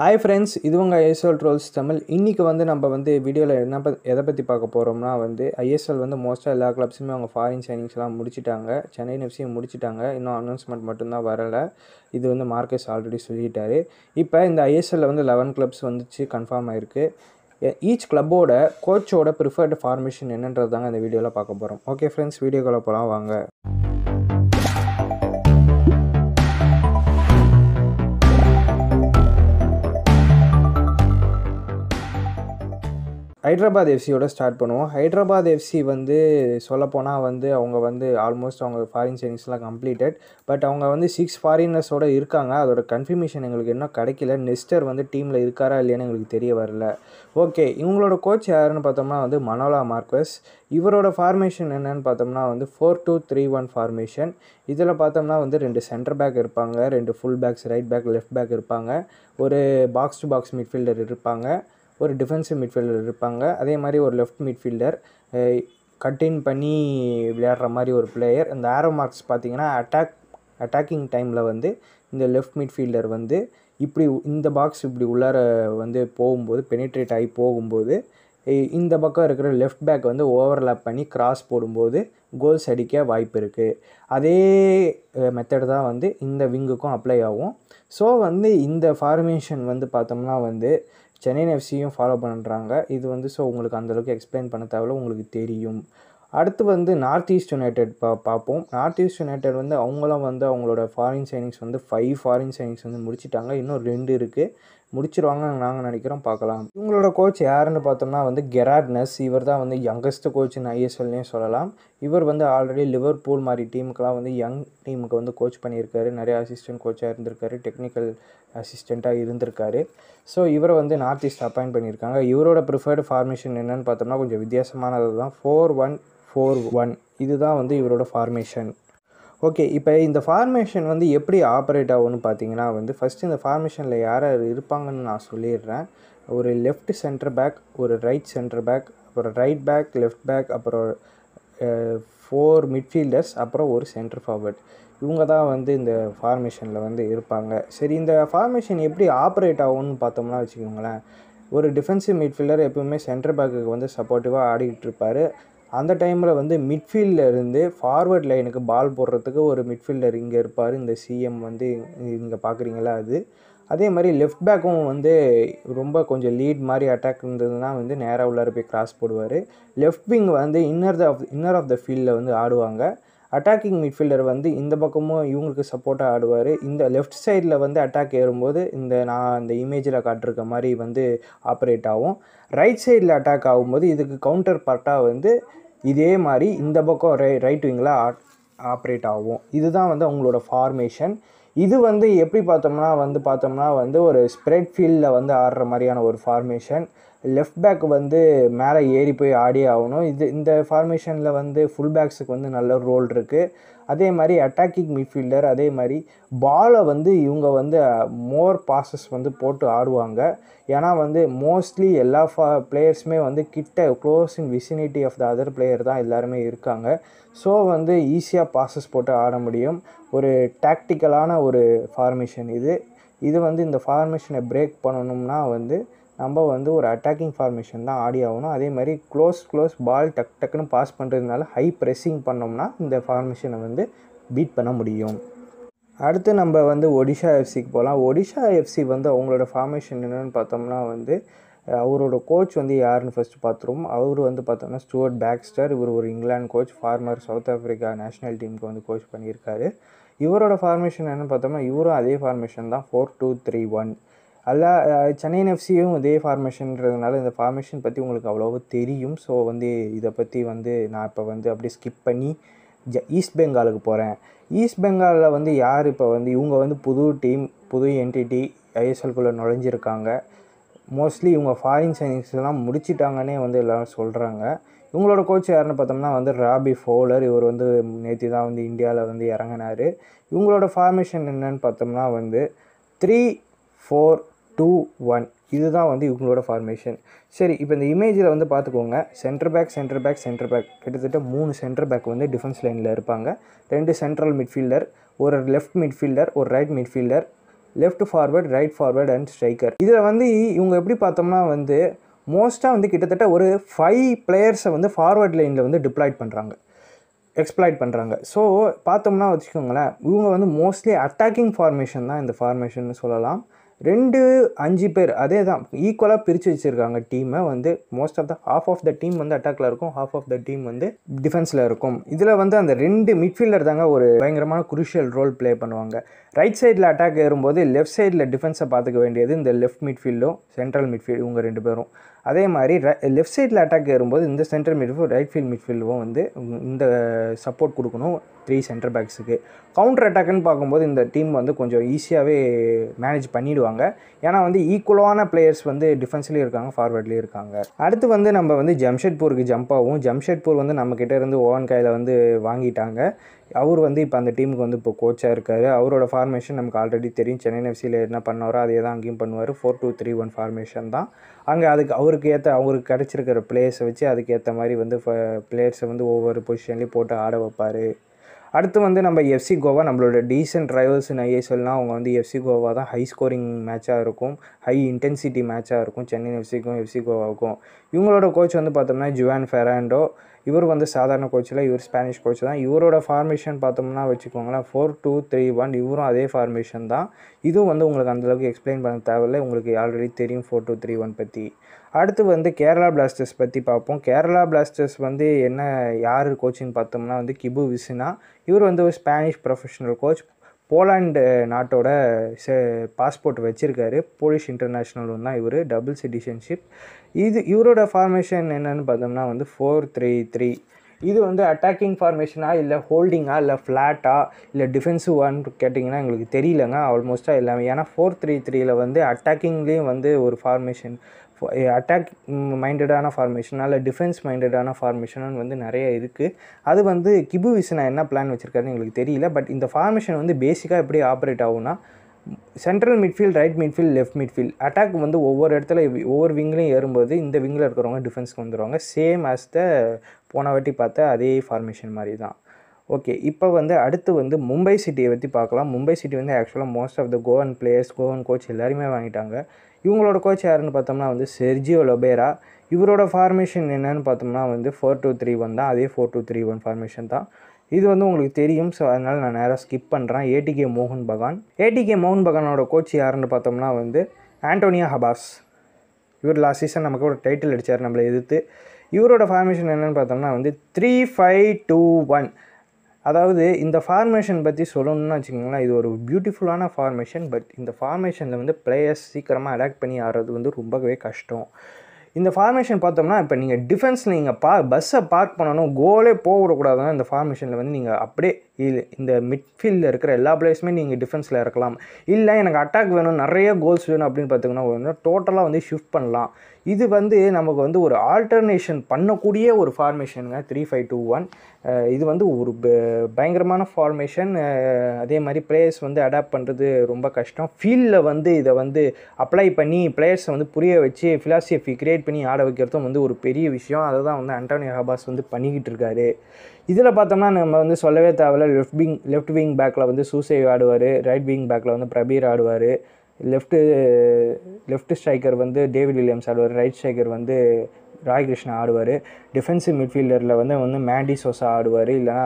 hi friends இது உங்கள் ISL trolls Tamil இன்றைக்கி வந்து நம்ம வந்து வீடியோவில் என்ன எதை பற்றி பார்க்க போகிறோம்னா வந்து ஐஎஸ்எல் வந்து மோஸ்ட்டாக எல்லா கிளப்ஸுமே அவங்க ஃபாரின் சைனிங்ஸ்லாம் முடிச்சிட்டாங்க சென்னை எஃப்சியும் முடிச்சிட்டாங்க இன்னும் அனௌன்ஸ்மெண்ட் மட்டும்தான் வரலை இது வந்து மார்க்கெட்ஸ் ஆல்ரெடி சொல்லிட்டாரு இப்போ இந்த ஐஎஸ்எல்லில் வந்து லெவன் கிளப்ஸ் வந்துச்சு கன்ஃபார்ம் ஆயிருக்கு ஈச் கிளப்போட கோச்சோட ப்ரிஃபர்டு ஃபார்மேஷன் என்னன்றது தாங்க இந்த வீடியோவில் பார்க்க போகிறோம் ஓகே ஃப்ரெண்ட்ஸ் வீடியோ போகலாம் வாங்க ஹைட்ராபாத் எஃப்சியோட ஸ்டார்ட் பண்ணுவோம் ஹைட்ராபாத் எஃப்சி வந்து சொல்லப்போனால் வந்து அவங்க வந்து ஆல்மோஸ்ட் அவங்க ஃபாரின் சைனிங்ஸ்லாம் கம்ப்ளீட்டட் பட் அவங்க வந்து சிக்ஸ் ஃபாரினர்ஸோடு இருக்காங்க அதோட கன்ஃபர்மேஷன் எங்களுக்கு இன்னும் கிடைக்கல நெஸ்டர் வந்து டீமில் இருக்காரா இல்லையான்னு எங்களுக்கு தெரிய வரல ஓகே இவங்களோட கோச் யாருன்னு பார்த்தோம்னா வந்து மனோலா மார்க்வஸ் இவரோட ஃபார்மேஷன் என்னென்னு பார்த்தோம்னா வந்து four two three one formation இதில் பார்த்தோம்னா வந்து ரெண்டு சென்டர் பேக் இருப்பாங்க ரெண்டு full backs right back left back இருப்பாங்க ஒரு பாக்ஸ் டு பாக்ஸ் மிட்ஃபீல்டர் இருப்பாங்க ஒரு டிஃபென்சிவ் மிட்ஃபீல்டர் இருப்பாங்க அதே மாதிரி ஒரு லெஃப்ட் மிட்ஃபீல்டர் கட்டின் பண்ணி விளையாடுற மாதிரி ஒரு பிளேயர் இந்த ஆரோ மார்க்ஸ் பார்த்திங்கன்னா அட்டாக் அட்டாக்கிங் டைமில் வந்து இந்த லெஃப்ட் மிட்ஃபீல்டர் வந்து இப்படி இந்த பாக்ஸ் இப்படி உள்ளார வந்து போகும்போது பெனிட்ரேட் ஆகி போகும்போது இந்த பக்கம் இருக்கிற லெஃப்ட் பேக் வந்து ஓவர்லாப் பண்ணி கிராஸ் போடும்போது கோல்ஸ் அடிக்க வாய்ப்பு இருக்குது அதே மெத்தடு தான் வந்து இந்த விங்குக்கும் அப்ளை ஆகும் ஸோ வந்து இந்த ஃபார்மேஷன் வந்து பார்த்தோம்னா வந்து சென்னை எஃப்சியும் ஃபாலோ பண்ணுறாங்க இது வந்து ஸோ உங்களுக்கு அந்தளவுக்கு எக்ஸ்பிளைன் பண்ண தேவையில்ல உங்களுக்கு தெரியும் அடுத்து வந்து நார்த் ஈஸ்ட் யுனைடெட் பா பார்ப்போம் நார்த் ஈஸ்ட் யுனைடெட் வந்து அவங்களும் வந்து அவங்களோட ஃபாரின் சைனிங்ஸ் வந்து ஃபைவ் ஃபாரின் சைனிங்ஸ் வந்து முடிச்சிட்டாங்க இன்னும் ரெண்டு இருக்குது முடிச்சிருவாங்கன்னு நாங்கள் நினைக்கிறோம் பார்க்கலாம் இவங்களோட கோச் யாருன்னு பார்த்தோம்னா வந்து கெராட்னஸ் இவர் தான் வந்து யங்கஸ்ட் கோச் ஐஎஸ்எல்னே சொல்லலாம் இவர் வந்து ஆல்ரெடி லிவர்பூல் மாதிரி டீமுக்கெலாம் வந்து யங் டீமுக்கு வந்து கோச் பண்ணியிருக்காரு நிறைய அசிஸ்டன்ட் கோச்சாக இருந்திருக்காரு டெக்னிக்கல் அசிஸ்டண்ட்டாக இருந்திருக்காரு ஸோ இவரை வந்து நார்த் ஈஸ்ட் அப்பாயிண்ட் பண்ணியிருக்காங்க இவரோட ப்ரிஃபர்டு ஃபார்மேஷன் என்னென்னு பார்த்தோம்னா கொஞ்சம் வித்தியாசமானது தான் ஃபோர் ஒன் ஃபோர் ஒன் இதுதான் வந்து இவரோட ஃபார்மேஷன் ஓகே இப்போ இந்த ஃபார்மேஷன் வந்து எப்படி ஆப்ரேட் ஆகும்னு பார்த்தீங்கன்னா வந்து ஃபஸ்ட்டு இந்த ஃபார்மேஷனில் யார் யார் இருப்பாங்கன்னு நான் சொல்லிடுறேன் ஒரு லெஃப்ட் சென்டர் பேக் ஒரு ரைட் சென்டர் பேக் அப்புறம் ரைட் பேக் லெஃப்ட் பேக் அப்புறம் ஃபோர் மிட்ஃபீல்டர்ஸ் அப்புறம் ஒரு சென்டர் ஃபார்வர்ட் இவங்க தான் வந்து இந்த ஃபார்மேஷனில் வந்து இருப்பாங்க சரி இந்த ஃபார்மேஷன் எப்படி ஆப்ரேட் ஆகும்னு பார்த்தோம்னா வச்சுக்கோங்களேன் ஒரு டிஃபென்சிவ் மிட்ஃபீல்டர் எப்பவுமே சென்டர் பேக்குக்கு வந்து சப்போர்ட்டிவாக ஆடிக்கிட்டு இருப்பார் அந்த டைமில் வந்து மிட்ஃபீல்டில் இருந்து ஃபார்வர்ட் லைனுக்கு பால் போடுறதுக்கு ஒரு மிட்ஃபீல்டர் இங்கே இருப்பார் இந்த சிஎம் வந்து நீங்கள் பார்க்குறீங்களா அது அதே மாதிரி லெஃப்ட் பேக்கும் வந்து ரொம்ப கொஞ்சம் லீட் மாதிரி அட்டாக் இருந்ததுன்னா வந்து நேராக உள்ளார போய் கிராஸ் போடுவார் லெஃப்ட் விங் வந்து inner of inner of the ஃபீல்டில் வந்து ஆடுவாங்க அட்டாக்கிங் மிட்ஃபீல்டர் வந்து இந்த பக்கமும் இவங்களுக்கு சப்போர்ட்டாக ஆடுவார் இந்த லெஃப்ட் சைடில் வந்து அட்டாக் ஏறும்போது இந்த நான் இந்த இமேஜில் காட்டிருக்க மாதிரி வந்து ஆப்ரேட் ஆகும் ரைட் சைடில் அட்டாக் ஆகும்போது இதுக்கு கவுண்டர் பார்ட்டாக வந்து இதே மாதிரி இந்த பக்கம் ரை ரைட் விங்கில் ஆப்ரேட் ஆகும் இதுதான் வந்து அவங்களோட ஃபார்மேஷன் இது வந்து எப்படி பார்த்தோம்னா வந்து பார்த்தோம்னா வந்து ஒரு ஸ்ப்ரெட் ஃபீல்டில் வந்து ஆடுற மாதிரியான ஒரு ஃபார்மேஷன் லெஃப்ட் பேக் வந்து மேலே ஏறி போய் ஆடி ஆகணும் இது இந்த ஃபார்மேஷனில் வந்து ஃபுல் பேக்ஸுக்கு வந்து நல்ல ரோல் இருக்குது அதே மாதிரி அட்டாக்கிங் மிட்ஃபீல்டர் அதே மாதிரி பாலை வந்து இவங்க வந்து மோர் பாசஸ் வந்து போட்டு ஆடுவாங்க ஏன்னா வந்து மோஸ்ட்லி எல்லா ஃபா பிளேயர்ஸுமே வந்து கிட்ட close in vicinity of the other player தான் எல்லாருமே இருக்காங்க ஸோ வந்து ஈஸியாக பாசஸ் போட்டு ஆட முடியும் ஒரு டாக்டிக்கலான ஒரு ஃபார்மேஷன் இது இது வந்து இந்த ஃபார்மேஷனை பிரேக் பண்ணணும்னா வந்து நம்ம வந்து ஒரு அட்டாக்கிங் ஃபார்மேஷன் தான் ஆடி ஆகணும் அதே மாதிரி க்ளோஸ் க்ளோஸ் பால் டக் டக்குன்னு பாஸ் பண்ணுறதுனால ஹை ப்ரெஸ்ஸிங் பண்ணோம்னா இந்த ஃபார்மேஷனை வந்து பீட் பண்ண முடியும் அடுத்து நம்ம வந்து ஒடிஷா எஃப்சிக்கு போகலாம் ஒடிஷா எஃப்சி வந்து அவங்களோட ஃபார்மேஷன் என்னென்னு பார்த்தோம்னா வந்து அவரோட கோச் வந்து யாருன்னு ஃபஸ்ட்டு பார்த்துருவோம் அவர் வந்து பார்த்தோம்னா ஸ்டூவர்ட் பேக்ஸ்டர் இவர் ஒரு இங்கிலாந்து coach former South Africa national டீமுக்கு வந்து கோச் பண்ணியிருக்காரு இவரோட ஃபார்மேஷன் என்னென்னு பார்த்தோம்னா இவரும் அதே ஃபார்மேஷன் தான் ஃபோர் டூ த்ரீ ஒன் அல்ல சென்னை எஃப்சியும் இதே ஃபார்மேஷன்றதுனால இந்த ஃபார்மேஷன் பற்றி உங்களுக்கு அவ்வளோவா தெரியும் ஸோ வந்து இதை பற்றி வந்து நான் இப்போ வந்து அப்படியே ஸ்கிப் பண்ணி ஜ ஈஸ்ட் பெங்காலுக்கு போகிறேன் ஈஸ்ட் பெங்காலில் வந்து யார் இப்போ வந்து இவங்க வந்து புது டீம் புது என்டிட்டி ஐஎஸ்எல்குள்ளே நுழைஞ்சிருக்காங்க மோஸ்ட்லி இவங்க ஃபாரின் சைனிங்ஸ்லாம் முடிச்சிட்டாங்கன்னே வந்து எல்லோரும் சொல்கிறாங்க இவங்களோட கோச் யாருன்னு பார்த்தோம்னா வந்து ராபி ஃபோலர் இவர் வந்து நேற்று தான் வந்து இந்தியாவில் வந்து இறங்கினார் இவங்களோட ஃபார்மேஷன் என்னன்னு பார்த்தோம்னா வந்து த்ரீ ஃபோர் டூ ஒன் இதுதான் வந்து இவங்களோட ஃபார்மேஷன் சரி இப்போ இந்த இமேஜில் வந்து பார்த்துக்கோங்க centre back centre back centre back கிட்டத்தட்ட மூணு சென்டர் பேக் வந்து டிஃபென்ஸ் லைனில் இருப்பாங்க ரெண்டு சென்ட்ரல் மிட்ஃபீல்டர் ஒரு லெஃப்ட் மிட்ஃபீல்டர் ஒரு right midfielder left forward right forward and striker இதில் வந்து இவங்க எப்படி பார்த்தோம்னா வந்து மோஸ்ட்டாக வந்து கிட்டத்தட்ட ஒரு ஃபைவ் பிளேயர்ஸை வந்து ஃபார்வர்ட் லைனில் வந்து டிப்ளாய்ட் பண்ணுறாங்க எக்ஸ்ப்ளாய்ட் பண்ணுறாங்க ஸோ பார்த்தோம்னா வச்சுக்கோங்களேன் இவங்க வந்து மோஸ்ட்லி அட்டாக்கிங் ஃபார்மேஷன் தான் இந்த ஃபார்மேஷன் சொல்லலாம் ரெண்டு அஞ்சு பேர் அதே தான் ஈக்குவலாக பிரித்து வச்சுருக்காங்க டீமை வந்து most of the half of the team வந்து அட்டாக்ல இருக்கும் ஹாஃப் ஆஃப் த டீம் வந்து டிஃபென்ஸில் இருக்கும் இதில் வந்து அந்த ரெண்டு மிட்ஃபீல்டர் தாங்க ஒரு பயங்கரமான குருஷியல் ரோல் ப்ளே பண்ணுவாங்க ரைட் சைடில் அட்டாக் ஏறும்போது லெஃப்ட் சைடில் டிஃபென்ஸை பார்த்துக்க வேண்டியது இந்த லெஃப்ட் மிட்ஃபீல்டும் சென்ட்ரல் மிட்ஃபீல்டு இவங்க ரெண்டு பேரும் அதே மாதிரி லெஃப்ட் சைடில் அட்டாக் ஏறும்போது இந்த சென்டர் மிட்ஃபீல்டு ரைட் ஃபீல்ட் மிட்ஃபீல்டும் வந்து இந்த சப்போர்ட் கொடுக்கணும் த்ரீ சென்டர் பேக்ஸுக்கு கவுண்டர் அட்டாக்குன்னு பார்க்கும்போது இந்த டீம் வந்து கொஞ்சம் ஈஸியாகவே மேனேஜ் பண்ணிவிடுவாங்க ஏன்னா வந்து ஈக்குவலான பிளேயர்ஸ் வந்து டிஃபென்ஸ்லேயும் இருக்காங்க ஃபார்வர்ட்லேயும் இருக்காங்க அடுத்து வந்து நம்ம வந்து ஜம்ஷெட்பூருக்கு ஜம்ப் ஆகும் ஜம்ஷெட்பூர் வந்து நம்மக்கிட்டேருந்து ஓவன் கையில் வந்து வாங்கிட்டாங்க அவர் வந்து இப்போ அந்த டீமுக்கு வந்து இப்போ கோச்சாக இருக்கார் அவரோட ஃபார்மேஷன் நமக்கு ஆல்ரெடி தெரியும் சென்னை எஃப்சியில் என்ன பண்ணுவாரோ அதே தான் அங்கேயும் பண்ணுவார் four two three one formation தான் அங்கே அதுக்கு அவருக்கு ஏற்ற அவருக்கு கிடச்சிருக்கிற பிளேயர்ஸை வச்சு அதுக்கேற்ற மாதிரி வந்து பிளேயர்ஸை வந்து ஒவ்வொரு பொசிஷன்லேயும் போட்டு ஆட வைப்பார் அடுத்து வந்து நம்ம எஃப்சி கோவா நம்மளோட டீசென்ட் ட்ரைவல்ஸ்னு சொல்லலாம் அவங்க வந்து எஃப்சி கோவா தான் ஹை ஸ்கோரிங் மேட்சாக இருக்கும் ஹை இன்டென்சிட்டி மேட்சாக இருக்கும் சென்னை எஃப்சிக்கும் எஃப்சி கோவாவுக்கும் இவங்களோட கோச் வந்து பார்த்தோம்னா ஜுவான் ஃபெராண்டோ இவர் வந்து சாதாரண கோச்சில் இவர் ஸ்பானிஷ் கோச் தான் இவரோட ஃபார்மேஷன் பார்த்தோம்னா வச்சுக்கோங்களேன் ஃபோர் டூ த்ரீ ஒன் இவரும் அதே ஃபார்மேஷன் தான் இதுவும் வந்து உங்களுக்கு அந்தளவுக்கு எக்ஸ்பிளைன் பண்ண தேவையில்லை உங்களுக்கு ஆல்ரெடி தெரியும் ஃபோர் டூ த்ரீ ஒன் பற்றி அடுத்து வந்து கேரளா பிளாஸ்டர்ஸ் பற்றி பார்ப்போம் கேரளா பிளாஸ்டர்ஸ் வந்து என்ன யார் கோச்சிங் பார்த்தோம்னா வந்து கிபு விசுனா இவர் வந்து ஒரு ஸ்பானிஷ் ப்ரொஃபஷனல் கோச் போலாண்டு நாட்டோட ச பாஸ்போர்ட் வச்சுருக்காரு போலீஸ் இன்டர்நேஷ்னல் தான் இவர் டபுள் சிட்டிசன்ஷிப் இது இவரோட ஃபார்மேஷன் என்னென்னு பார்த்தோம்னா வந்து ஃபோர் த்ரீ த்ரீ இது வந்து அட்டாக்கிங் ஃபார்மேஷனாக இல்லை ஹோல்டிங்காக இல்லை ஃப்ளாட்டாக இல்லை டிஃபென்சிவான்னு கேட்டிங்கன்னா எங்களுக்கு தெரியலங்க ஆல்மோஸ்ட்டாக எல்லாமே ஏன்னா ஃபோர் த்ரீ த்ரீயில் வந்து அட்டாக்கிங்லேயும் வந்து ஒரு ஃபார்மேஷன் அட்டாக் மைண்டடான ஃபார்மேஷன் இல்லை டிஃபென்ஸ் மைண்டடான ஃபார்மேஷன் வந்து நிறைய இருக்குது அது வந்து கிபு விசனா என்ன பிளான் வச்சுருக்காருன்னு எங்களுக்கு தெரியல பட் இந்த ஃபார்மேஷன் வந்து பேசிக்காக எப்படி ஆப்ரேட் ஆகும்னா central midfield right midfield left midfield attack வந்து ஒவ்வொரு இடத்துல ஒவ்வொரு விங்லையும் ஏறும்போது இந்த விங்கில் இருக்கிறவங்க டிஃபென்ஸ்க்கு வந்துடுவாங்க சேம் ஆஸ் த போன வாட்டி பார்த்த அதே ஃபார்மேஷன் மாதிரி தான் ஓகே இப்போ வந்து அடுத்து வந்து மும்பை சிட்டியை பற்றி பார்க்கலாம் மும்பை சிட்டி வந்து ஆக்சுவலாக most of the Goan players Goan coach எல்லாருமே வாங்கிட்டாங்க இவங்களோட கோச் யாருன்னு பார்த்தோம்னா வந்து செர்ஜியோ லொபேரா இவரோட ஃபார்மேஷன் என்னென்னு பார்த்தோம்னா வந்து ஃபோர் டூ த்ரீ ஒன் தான் அதே four two three one formation தான் இது வந்து உங்களுக்கு தெரியும் ஸோ அதனால் நான் நேராக ஸ்கிப் பண்ணுறேன் ஏடிகே மோகன் பகான் ஏடிகே மோகன் பகானோட கோச் யாருன்னு பார்த்தோம்னா வந்து ஆண்டோனியா ஹபாஸ் இவர் லாஸ்ட் சீசன் நமக்கு ஒரு டைட்டில் அடித்தார் நம்மளை எதிர்த்து இவரோட ஃபார்மேஷன் என்னென்னு பார்த்தோம்னா வந்து த்ரீ ஃபைவ் டூ ஒன் அதாவது இந்த ஃபார்மேஷன் பற்றி சொல்லணும்னு வச்சுக்கோங்களேன் இது ஒரு பியூட்டிஃபுல்லான ஃபார்மேஷன் பட் இந்த ஃபார்மேஷனில் வந்து பிளேயர்ஸ் சீக்கிரமாக அடாக்ட் பண்ணி ஆடுறது வந்து ரொம்பவே கஷ்டம் இந்த ஃபார்மேஷன் பார்த்தோம்னா இப்போ நீங்கள் டிஃபென்ஸில் நீங்கள் பா பஸ்ஸை பார்க் பண்ணணும் கோலே போகக்கூடாதுன்னா இந்த ஃபார்மேஷனில் வந்து நீங்கள் அப்படியே இந்த மிட்ஃபீல்டில் இருக்கிற எல்லா பிளேயர்ஸுமே நீங்கள் டிஃபென்ஸில் இருக்கலாம் இல்லை எனக்கு அட்டாக் வேணும் நிறைய கோல்ஸ் வேணும் அப்படின்னு பார்த்தீங்கன்னா டோட்டலாக வந்து ஷிஃப்ட் பண்ணலாம் இது வந்து நமக்கு வந்து ஒரு ஆல்டர்னேஷன் பண்ணக்கூடிய ஒரு ஃபார்மேஷனுங்க த்ரீ ஃபைவ் டூ ஒன் இது வந்து ஒரு பயங்கரமான ஃபார்மேஷன் அதே மாதிரி பிளேயர்ஸ் வந்து அடாப்ட் பண்ணுறது ரொம்ப கஷ்டம் ஃபீல்டில் வந்து இதை வந்து அப்ளை பண்ணி பிளேயர்ஸை வந்து புரிய வச்சு ஃபிலாசியஃபி க்ரியேட் பண்ணி ஆட வைக்கிறதும் வந்து ஒரு பெரிய விஷயம் அதை தான் வந்து அண்டோனி ஹபாஸ் வந்து பண்ணிக்கிட்டு இருக்காரு இதில் பார்த்தோம்னா நம்ம வந்து சொல்லவே தேவையில்ல லெஃப்ட் விங் லெஃப்ட் விங் பேக்கில் வந்து சூசை ஆடுவார் ரைட் விங் பேக்கில் வந்து பிரபீர் ஆடுவார் லெஃப்ட்டு லெஃப்ட் ஸ்ட்ரைக்கர் வந்து டேவிட் வில்லியம்ஸ் ஆடுவார் ரைட் ஸ்ட்ரைக்கர் வந்து ராய் கிருஷ்ணா ஆடுவார் டிஃபென்சிவ் மிட்ஃபீல்டரில் வந்து வந்து மேண்டி சோசா ஆடுவார் இல்லைனா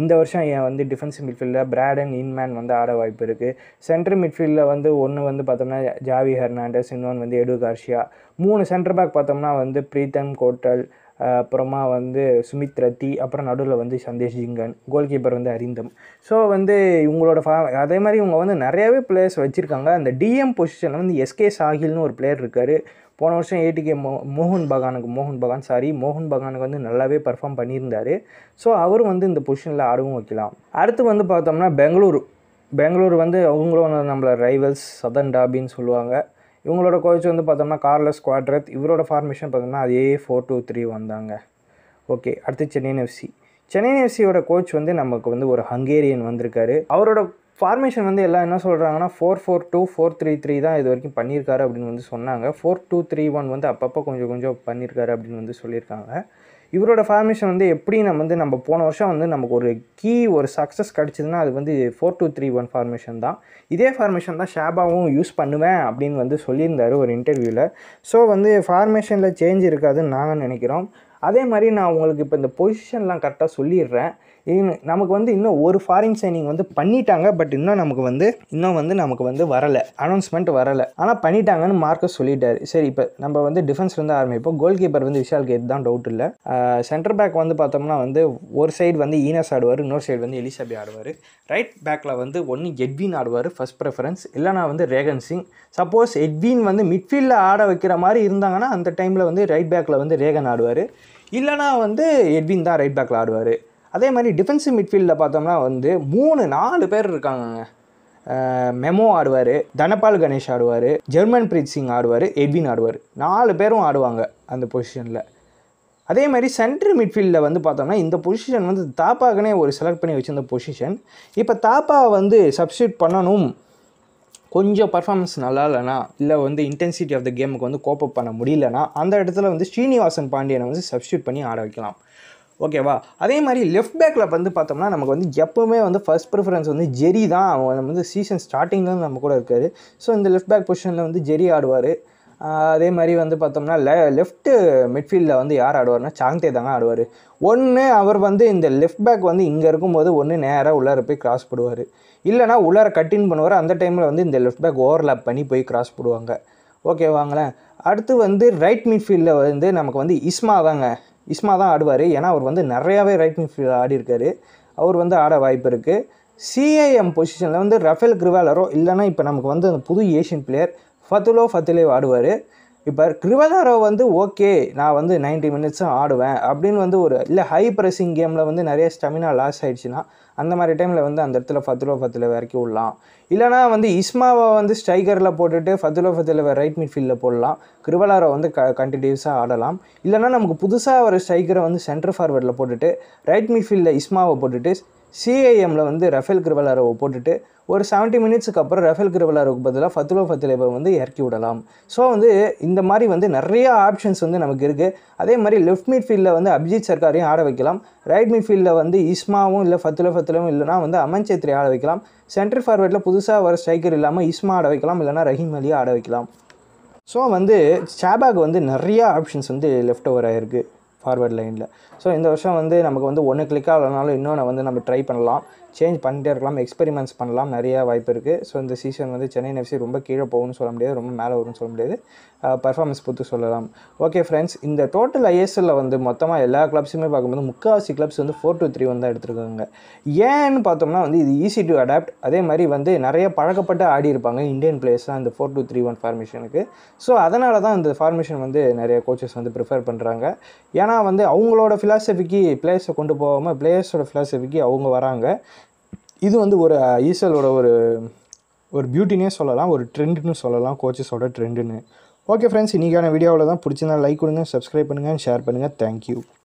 இந்த வருஷம் ஏன் வந்து டிஃபென்சிவ் மிட்ஃபீல்டில் பிராடன் இன்மேன் வந்து ஆட வாய்ப்பு இருக்குது சென்ட்ரல் மிட்ஃபீல்டில் வந்து ஒன்று வந்து பார்த்தோம்னா ஜாவி ஹெர்னாண்டஸ் இன்னொன்று வந்து எடு கார்ஷியா மூணு சென்டர் பேக் பார்த்தோம்னா வந்து பிரீத்தம் கோட்டல் அப்புறமா வந்து சுமித் ரத்தி அப்புறம் நடுவில் வந்து சந்தேஷ் ஜிங்கன் கோல் கீப்பர் வந்து அரிந்தம் ஸோ வந்து இவங்களோட ஃபா அதே மாதிரி இவங்க வந்து நிறையாவே பிளேயர்ஸ் வச்சுருக்காங்க அந்த டிஎம் பொசிஷனில் வந்து எஸ்கே சாகில்னு ஒரு பிளேயர் இருக்கார் போன வருஷம் ஏடிகே மோ மோகன் பகானுக்கு மோகன் பகான் சாரி மோகன் பகானுக்கு வந்து நல்லாவே பர்ஃபார்ம் பண்ணியிருந்தார் ஸோ அவரும் வந்து இந்த பொசிஷனில் ஆடவும் வைக்கலாம் அடுத்து வந்து பார்த்தோம்னா பெங்களூரு பெங்களூர் வந்து அவங்களும் நம்மளை ரைவல்ஸ் சதன் டாபின்னு சொல்லுவாங்க இவங்களோட கோச் வந்து பார்த்தோம்னா கார்லஸ் ஸ்குவாட்ரத் இவரோட ஃபார்மேஷன் பார்த்தோம்னா அதே ஃபோர் டூ த்ரீ வந்தாங்க ஓகே அடுத்து சென்னை எஃப்சி சென்னை எஃப்சியோட கோச் வந்து நமக்கு வந்து ஒரு ஹங்கேரியன் வந்திருக்காரு அவரோட ஃபார்மேஷன் வந்து எல்லாம் என்ன சொல்கிறாங்கன்னா four four two four three three தான் இது வரைக்கும் பண்ணியிருக்காரு அப்படின்னு வந்து சொன்னாங்க ஃபோர் டூ த்ரீ ஒன் வந்து அப்பப்போ கொஞ்சம் கொஞ்சம் பண்ணியிருக்காரு அப்படின்னு வந்து சொல்லியிருக்காங்க இவரோட ஃபார்மேஷன் வந்து எப்படி நம்ம வந்து நம்ம போன வருஷம் வந்து நமக்கு ஒரு கீ ஒரு சக்ஸஸ் கிடச்சிதுன்னா அது வந்து four two three one formation தான் இதே ஃபார்மேஷன் தான் ஷேபாவும் யூஸ் பண்ணுவேன் அப்படின்னு வந்து சொல்லியிருந்தார் ஒரு இன்டர்வியூவில் ஸோ வந்து ஃபார்மேஷனில் சேஞ்ச் இருக்காதுன்னு நாங்கள் நினைக்கிறோம் அதே மாதிரி நான் உங்களுக்கு இப்போ இந்த பொசிஷன்லாம் கரெக்டாக சொல்லிடுறேன் நமக்கு வந்து இன்னும் ஒரு ஃபாரின் சைனிங் வந்து பண்ணிட்டாங்க பட் இன்னும் நமக்கு வந்து இன்னும் வந்து நமக்கு வந்து வரலை அனௌன்ஸ்மெண்ட் வரலை ஆனால் பண்ணிட்டாங்கன்னு மார்க்கஸ் சொல்லிட்டாரு சரி இப்போ நம்ம வந்து இருந்தால் ஆரம்பிப்போம் கோல் கீப்பர் வந்து விஷால் கேத் தான் டவுட் இல்லை சென்டர் பேக் வந்து பார்த்தோம்னா வந்து ஒரு சைடு வந்து ஈனஸ் ஆடுவார் இன்னொரு சைடு வந்து எலிசபி ஆடுவார் ரைட் பேக்கில் வந்து ஒன்று எட்வின் ஆடுவார் ஃபஸ்ட் ப்ரிஃபரன்ஸ் இல்லைனா வந்து ரேகன் சிங் சப்போஸ் எட்வின் வந்து மிட்ஃபீல்டில் ஆட வைக்கிற மாதிரி இருந்தாங்கன்னா அந்த டைமில் வந்து ரைட் பேக்கில் வந்து ரேகன் ஆடுவார் இல்லைனா வந்து எட்வின் தான் ரைட் பேக்கில் ஆடுவார் அதே மாதிரி டிஃபென்சிவ் மிட்ஃபீல்டில் பார்த்தோம்னா வந்து மூணு நாலு பேர் இருக்காங்கங்க மெமோ ஆடுவார் தனபால் கணேஷ் ஆடுவார் ஜெர்மன் பிரீத் சிங் ஆடுவார் எட்வின் ஆடுவார் நாலு பேரும் ஆடுவாங்க அந்த பொசிஷனில் அதே மாதிரி சென்ட்ரு மிட்ஃபீல்டில் வந்து பார்த்தோம்னா இந்த பொசிஷன் வந்து தாப்பாக்குனே ஒரு செலக்ட் பண்ணி வச்சுருந்த பொசிஷன் இப்போ தாப்பா வந்து சப்ஸ்டியூட் பண்ணணும் கொஞ்சம் பர்ஃபார்மன்ஸ் நல்லா இல்லைனா இல்லை வந்து இன்டென்சிட்டி ஆஃப் த கேமுக்கு வந்து கோப்பப் பண்ண முடியலனா அந்த இடத்துல வந்து ஸ்ரீனிவாசன் பாண்டியனை வந்து சப்ஸ்டியூட் பண்ணி ஆட வைக்கலாம் ஓகேவா அதே மாதிரி லெஃப்ட் பேக்கில் வந்து பார்த்தோம்னா நமக்கு வந்து எப்போவுமே வந்து ஃபஸ்ட் ப்ரிஃபரன்ஸ் வந்து ஜெரி தான் நம்ம வந்து சீசன் ஸ்டார்டிங்லேருந்து நம்ம கூட இருக்கார் ஸோ இந்த லெஃப்ட் பேக் பொசிஷனில் வந்து ஜெரி ஆடுவார் அதே மாதிரி வந்து பார்த்தோம்னா லெ லெஃப்ட்டு மிட்ஃபீல்டில் வந்து யார் ஆடுவார்னா சாங்தே தாங்க ஆடுவார் ஒன்று அவர் வந்து இந்த லெஃப்ட் பேக் வந்து இங்கே இருக்கும்போது ஒன்று நேராக உள்ளார போய் கிராஸ் போடுவார் இல்லைனா உள்ளார கட்டின் பண்ணுவார் அந்த டைமில் வந்து இந்த லெஃப்ட் பேக் ஓவர்லாப் பண்ணி போய் கிராஸ் போடுவாங்க ஓகே வாங்களேன் அடுத்து வந்து ரைட் மிட்ஃபீல்டில் வந்து நமக்கு வந்து இஸ்மா தாங்க இஸ்மா தான் ஆடுவார் ஏன்னா அவர் வந்து நிறையாவே ரைட் ஃபீல்டில் ஆடி இருக்காரு அவர் வந்து ஆட வாய்ப்பு இருக்குது சிஐஎம் பொசிஷனில் வந்து ரஃபேல் கிரிவாலரோ இல்லைனா இப்போ நமக்கு வந்து அந்த புது ஏஷியன் பிளேயர் ஃபத்துலோ ஃபத்துலே ஆடுவார் இப்போ கிருவதாரோ வந்து ஓகே நான் வந்து நைன்டி மினிட்ஸும் ஆடுவேன் அப்படின்னு வந்து ஒரு இல்லை ஹை ப்ரெஸிங் கேமில் வந்து நிறைய ஸ்டெமினா லாஸ் ஆகிடுச்சுன்னா அந்த மாதிரி டைமில் வந்து அந்த இடத்துல ஃபத்துலோ ஃபத்தில் வரைக்கும் விடலாம் இல்லைனா வந்து இஸ்மாவை வந்து ஸ்ட்ரைக்கரில் போட்டுட்டு ஃபத்துலோ ஃபத்துல ரைட் மிட்ஃபீல்டில் போடலாம் கிருவலாரோ வந்து க கண்டினியூஸாக ஆடலாம் இல்லைனா நமக்கு புதுசாக ஒரு ஸ்ட்ரைக்கரை வந்து சென்டர் ஃபார்வர்டில் போட்டுட்டு ரைட் மிட்ஃபீல்டில் இஸ்மாவை போட்டுட்டு சிஐஎம்மில் வந்து ரஃபேல் கிருவலாரவை போட்டுட்டு ஒரு செவன்ட்டி மினிட்ஸுக்கு அப்புறம் ரஃபேல் கிருவலாருக்கு பதிலாக ஃபத்துலோ ஃபத்துலேவை வந்து இறக்கி விடலாம் ஸோ வந்து இந்த மாதிரி வந்து நிறைய ஆப்ஷன்ஸ் வந்து நமக்கு இருக்குது அதே மாதிரி லெஃப்ட் மிட் ஃபீல்டில் வந்து அபிஜித் சர்க்காரையும் ஆட வைக்கலாம் ரைட் மிட் ஃபீல்டில் வந்து இஸ்மாவும் இல்லை ஃபத்துலோ ஃபத்துலவும் இல்லைனா வந்து அமன் சேத்ரி ஆட வைக்கலாம் சென்டர் ஃபார்வேர்டில் புதுசாக வர ஸ்ட்ரைக்கர் இல்லாமல் இஸ்மா ஆட வைக்கலாம் இல்லைனா ரஹீம் அலியாக ஆட வைக்கலாம் ஸோ வந்து ஷாபாக் வந்து நிறையா ஆப்ஷன்ஸ் வந்து லெஃப்ட் ஓவர் ஆகிருக்கு ஃபார்வர்ட் லைனில் ஸோ இந்த வருஷம் வந்து நமக்கு வந்து ஒன்று கிளிக்காக இல்லைனாலும் இன்னொன்று வந்து நம்ம ட்ரை பண்ணலாம் சேஞ்ச் பண்ணிட்டே இருக்கலாம் எக்ஸ்பெரிமெண்ட்ஸ் பண்ணலாம் நிறையா வாய்ப்பு இருக்குது ஸோ இந்த சீசன் வந்து சென்னை நெஃப்சி ரொம்ப கீழே போகும்னு சொல்ல முடியாது ரொம்ப மேலே வரும்னு சொல்ல முடியாது பர்ஃபார்மன்ஸ் பொறுத்து சொல்லலாம் ஓகே ஃப்ரெண்ட்ஸ் இந்த டோட்டல் ஐஎஸ்எல்லில் வந்து மொத்தமாக எல்லா கிளப்ஸுமே பார்க்கும்போது முக்கால்வாசி கிளப்ஸ் வந்து ஃபோர் டூ த்ரீ வந்து எடுத்துருக்காங்க ஏன்னு பார்த்தோம்னா வந்து இது ஈஸி டு அடாப்ட் அதே மாதிரி வந்து நிறைய பழக்கப்பட்ட ஆடி இருப்பாங்க இந்தியன் பிளேயர்ஸ் தான் இந்த ஃபோர் டூ த்ரீ ஒன் ஃபார்மேஷனுக்கு ஸோ அதனால தான் இந்த ஃபார்மேஷன் வந்து நிறைய கோச்சஸ் வந்து ப்ரிஃபர் பண்ணுறாங்க ஏன்னா ஆனால் வந்து அவங்களோட ஃபிலாசபிக்கு பிளேயர்ஸை கொண்டு போகாமல் பிளேயர்ஸோட ஃபிலாசபிக்கு அவங்க வராங்க இது வந்து ஒரு ஈசலோட ஒரு ஒரு பியூட்டினே சொல்லலாம் ஒரு ட்ரெண்டுன்னு சொல்லலாம் கோச்சஸோட ட்ரெண்டுன்னு ஓகே ஃப்ரெண்ட்ஸ் இன்றைக்கான வீடியோவில் தான் பிடிச்சிருந்தா லைக் கொடுங்க சப்ஸ்கிரைப் பண்ணுங்கள் ஷேர் பண்ணுங்கள் தேங்க்யூ